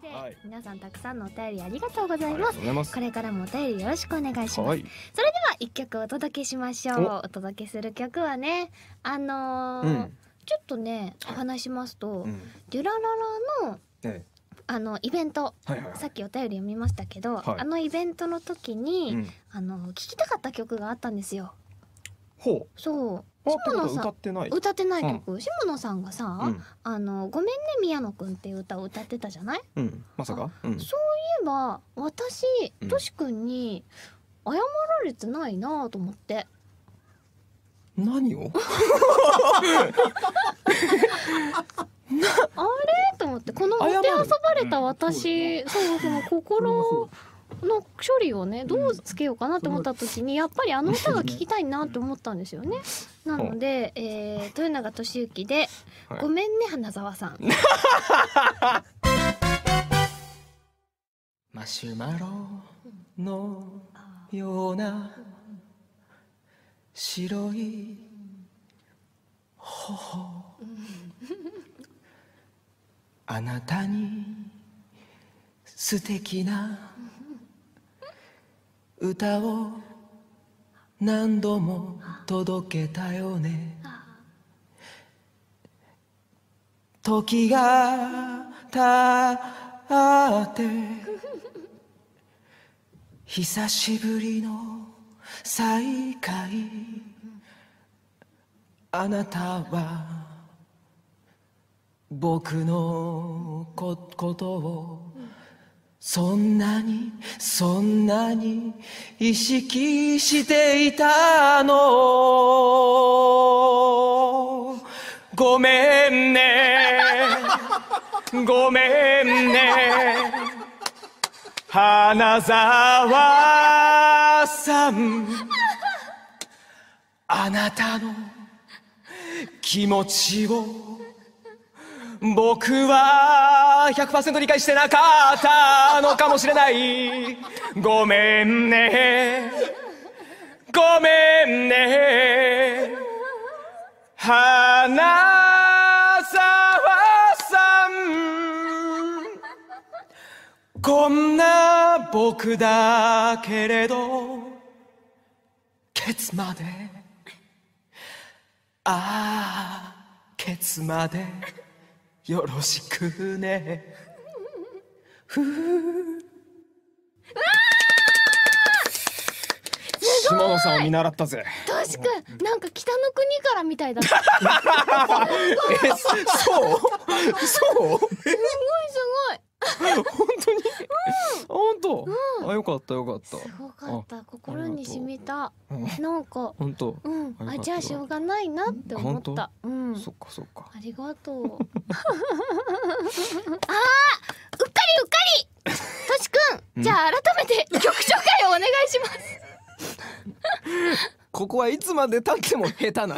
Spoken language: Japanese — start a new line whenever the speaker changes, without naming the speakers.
で、はい、皆さんたくさんのお便りありがとうございますこれからもお便りよろしくお願いします、はい、それでは一曲お届けしましょうお届けする曲はねあのーうん、ちょっとねお話しますと、うん、デュラララの、ええあのイベント、はいはいはい、さっきお便り読みましたけど、はい、あのイベントの時に、うん、あの聞きたかった曲があったんですよ。ほうそう下野さん歌ってない歌ってない曲、うん、下野さんがさ、うん、あのごめんね宮野くんっていう歌を歌ってたじゃない、うん、まさか、そういえば私としくんに謝られてないなと思って何を あれと思ってこのもてあそばれた私そうその心の処理をねどうつけようかなと思った時にやっぱりあの歌が聴きたいなと思ったんですよね。なので、えー、豊永俊之で、はい、ごめんね花澤さん。マシュマロのような白い頬あなたに素敵な歌を何度も届けたよね時がたって久しぶりの再会あなたは僕のことをそんなにそんなに意識していたのごめんねごめんね花沢さんあなたの気持ちを僕は100%理解してなかったのかもしれないごめんねごめんね花沢さんこんな僕だけれどケツまでああケツまでよろしくねふう島野さんを見習ったぜ確かなんか北の国からみたいだえそうそうすごいすごい本当に、うん、本当、うん、あよかったよかったすごかった心に染みた、なんか本当、うん、あじゃあしょうがないなって思った、うんそっかそっか。ありがとう。ああ、うっかりうっかり。としくじゃあ改めて曲紹介をお願いします。ここはいつまで経っても下手なんだ。